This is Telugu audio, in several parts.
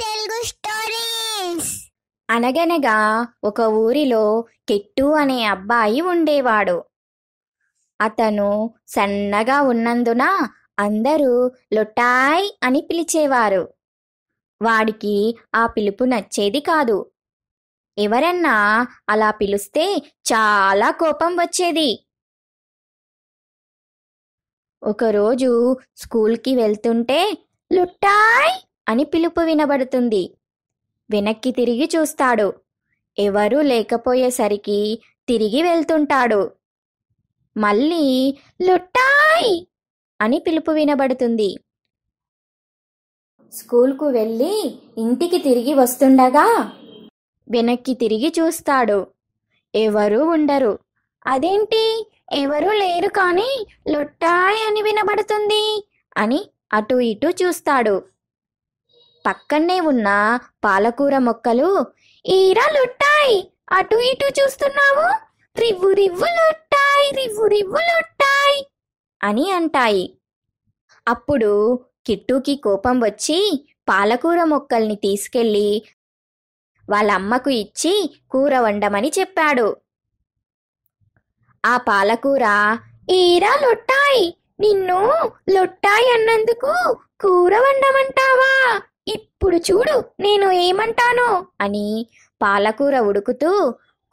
తెలుగు స్టోరీస్ అనగనగా ఒక ఊరిలో కిట్టు అనే అబ్బాయి ఉండేవాడు అతను సన్నగా ఉన్నందున అందరూ లొటాయ్ అని పిలిచేవారు వాడికి ఆ పిలుపు నచ్చేది కాదు ఎవరన్నా అలా పిలుస్తే చాలా కోపం వచ్చేది ఒకరోజు స్కూల్కి వెళ్తుంటే లుట్టాయ్ అని పిలుపు వినబడుతుంది వెనక్కి తిరిగి చూస్తాడు ఎవరూ లేకపోయేసరికి తిరిగి వెళ్తుంటాడు మళ్ళీ లుట్టాయ్ అని పిలుపు వినబడుతుంది స్కూల్కు వెళ్ళి ఇంటికి తిరిగి వస్తుండగా వెనక్కి తిరిగి చూస్తాడు ఎవరూ ఉండరు అదేంటి ఎవరూ లేరు కానీ లొట్టాయ్ అని వినబడుతుంది అని అటు ఇటు చూస్తాడు పక్కనే ఉన్న పాలకూర మొక్కలు ఈరలుట్టాయి అటు ఇటు చూస్తున్నావు రివ్వు రివ్వులుట్టాయి రివ్వు రివ్వులుట్టాయి అని అంటాయి అప్పుడు కిట్టుకి కోపం వచ్చి పాలకూర మొక్కల్ని తీసుకెళ్ళి వాళ్ళమ్మకు ఇచ్చి కూర వండమని చెప్పాడు ఆ పాలకూర ఈరా లొట్టాయి నిన్ను లొట్టాయి అన్నందుకు కూర వండమంటావా ఇప్పుడు చూడు నేను ఏమంటానో అని పాలకూర ఉడుకుతూ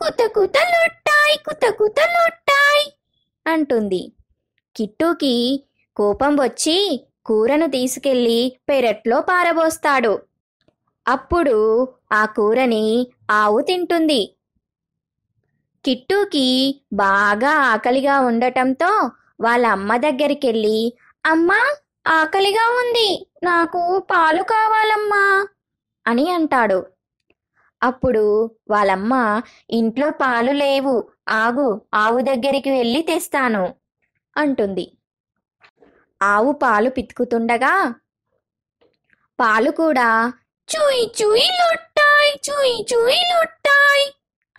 కుత లొట్టాయి కుత లొట్టాయి అంటుంది కిట్టుకి కోపం వచ్చి కూరను తీసుకెళ్ళి పెరట్లో పారబోస్తాడు అప్పుడు ఆ కూరని ఆవు తింటుంది కిట్టుకి బాగా ఆకలిగా ఉండటంతో వాళ్ళ అమ్మ దగ్గరికెళ్ళి అమ్మా ఆకలిగా ఉంది నాకు పాలు కావాలమ్మా అని అంటాడు అప్పుడు వాళ్ళమ్మ ఇంట్లో పాలు లేవు ఆగు ఆవు దగ్గరికి వెళ్ళి తెస్తాను అంటుంది ఆవు పాలు పితుకుతుండగా పాలు కూడా చూయి చూయి లొట్టాయి చూయి చూయి లొట్టాయి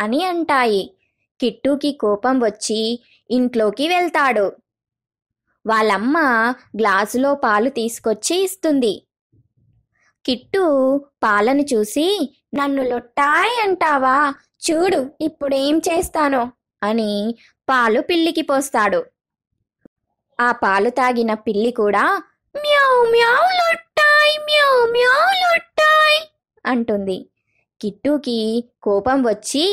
అని అంటాయి కిట్టుకి కోపం వచ్చి ఇంట్లోకి వెళ్తాడు వాళ్ళమ్మ గ్లాసులో పాలు తీసుకొచ్చి ఇస్తుంది కిట్టు పాలను చూసి నన్ను లొట్టాయి అంటావా చూడు ఇప్పుడేం చేస్తానో అని పాలు పిల్లికి పోస్తాడు ఆ పాలు తాగిన పిల్లి కూడా మ్యావ్ మ్యావ్ లొట్టాయి మ్యావ్ మ్యావ్ లొట్టాయి అంటుంది కిట్టుకి కోపం వచ్చి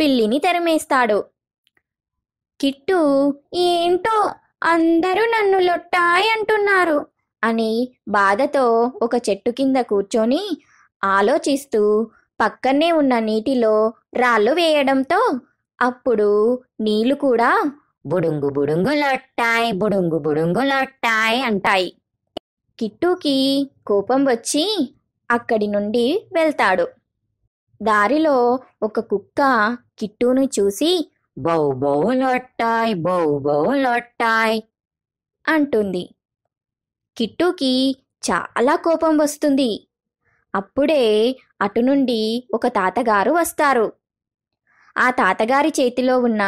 పిల్లిని తెరమేస్తాడు కిట్టు ఏంటో అందరూ నన్ను లొట్టాయి అంటున్నారు అని బాధతో ఒక చెట్టు కింద కూర్చొని ఆలోచిస్తూ పక్కనే ఉన్న నీటిలో రాళ్ళు వేయడంతో అప్పుడు నీళ్లు కూడా బుడుంగు బుడుంగులొట్టాయ్ బుడుంగు బుడుంగులొట్టాయ్ అంటాయి కిట్టుకి కోపం వచ్చి అక్కడి నుండి వెళ్తాడు దారిలో ఒక కుక్క కిట్టును చూసి బౌ లొట్టాయ్ బౌ లొట్టాయ్ అంటుంది కిట్టుకి చాలా కోపం వస్తుంది అప్పుడే అటు నుండి ఒక తాతగారు వస్తారు ఆ తాతగారి చేతిలో ఉన్న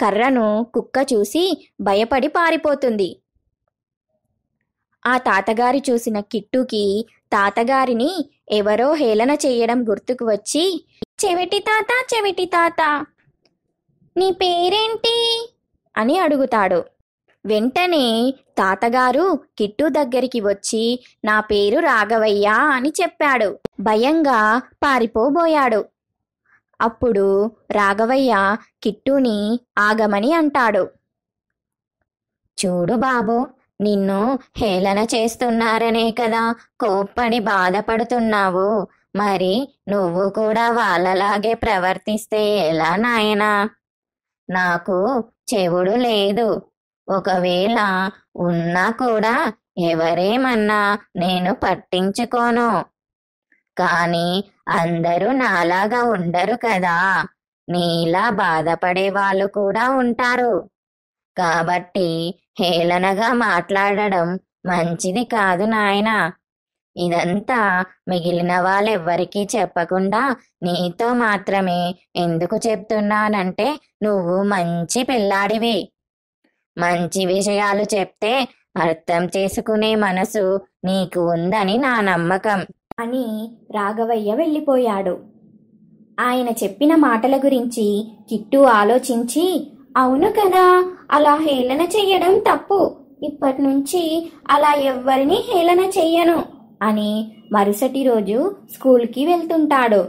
కర్రను కుక్క చూసి భయపడి పారిపోతుంది ఆ తాతగారి చూసిన కిట్టుకి తాతగారిని ఎవరో హేళన చేయడం గుర్తుకు వచ్చి చెవిటి తాత చెవిటి తాత నీ పేరేంటి అని అడుగుతాడు వెంటనే తాతగారు కిట్టు దగ్గరికి వచ్చి నా పేరు రాఘవయ్య అని చెప్పాడు భయంగా పారిపోబోయాడు అప్పుడు రాఘవయ్య కిట్టుని ఆగమని అంటాడు చూడు బాబు నిన్ను హేళన చేస్తున్నారనే కదా కోప్పని బాధపడుతున్నావు మరి నువ్వు కూడా వాళ్ళలాగే ప్రవర్తిస్తే ఎలా నాయనా నాకు చెవుడు లేదు ఒకవేళ ఉన్నా కూడా ఎవరేమన్నా నేను పట్టించుకోను కానీ అందరూ నాలాగా ఉండరు కదా నీలా బాధపడే వాళ్ళు కూడా ఉంటారు కాబట్టి హేళనగా మాట్లాడడం మంచిది కాదు నాయనా ఇదంతా మిగిలిన వాళ్ళెవ్వరికీ చెప్పకుండా నీతో మాత్రమే ఎందుకు చెప్తున్నానంటే నువ్వు మంచి పిల్లాడివి మంచి విషయాలు చెప్తే అర్థం చేసుకునే మనసు నీకు ఉందని నా నమ్మకం అని రాఘవయ్య వెళ్ళిపోయాడు ఆయన చెప్పిన మాటల గురించి కిట్టు ఆలోచించి అవును కదా అలా హేళన చెయ్యడం తప్పు ఇప్పటి నుంచి అలా ఎవ్వరినీ హేళన చెయ్యను అని మరుసటి రోజు స్కూల్కి వెళ్తుంటాడు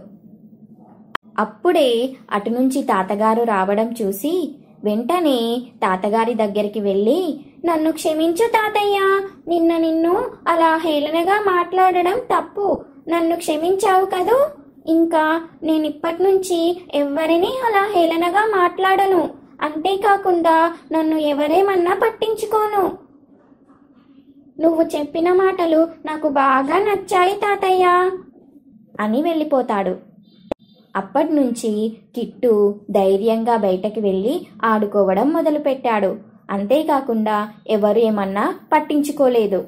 అప్పుడే అటు నుంచి తాతగారు రావడం చూసి వెంటనే తాతగారి దగ్గరికి వెళ్ళి నన్ను క్షమించు తాతయ్య నిన్న నిన్ను అలా హేళనగా మాట్లాడడం తప్పు నన్ను క్షమించావు కదూ ఇంకా నేను ఇప్పటి నుంచి ఎవరిని అలా హేళనగా మాట్లాడను అంతేకాకుండా నన్ను ఎవరేమన్నా పట్టించుకోను నువ్వు చెప్పిన మాటలు నాకు బాగా నచ్చాయి తాతయ్య అని వెళ్ళిపోతాడు అప్పటి నుంచి కిట్టు ధైర్యంగా బయటకు వెళ్ళి ఆడుకోవడం మొదలుపెట్టాడు అంతేకాకుండా ఎవరు ఏమన్నా పట్టించుకోలేదు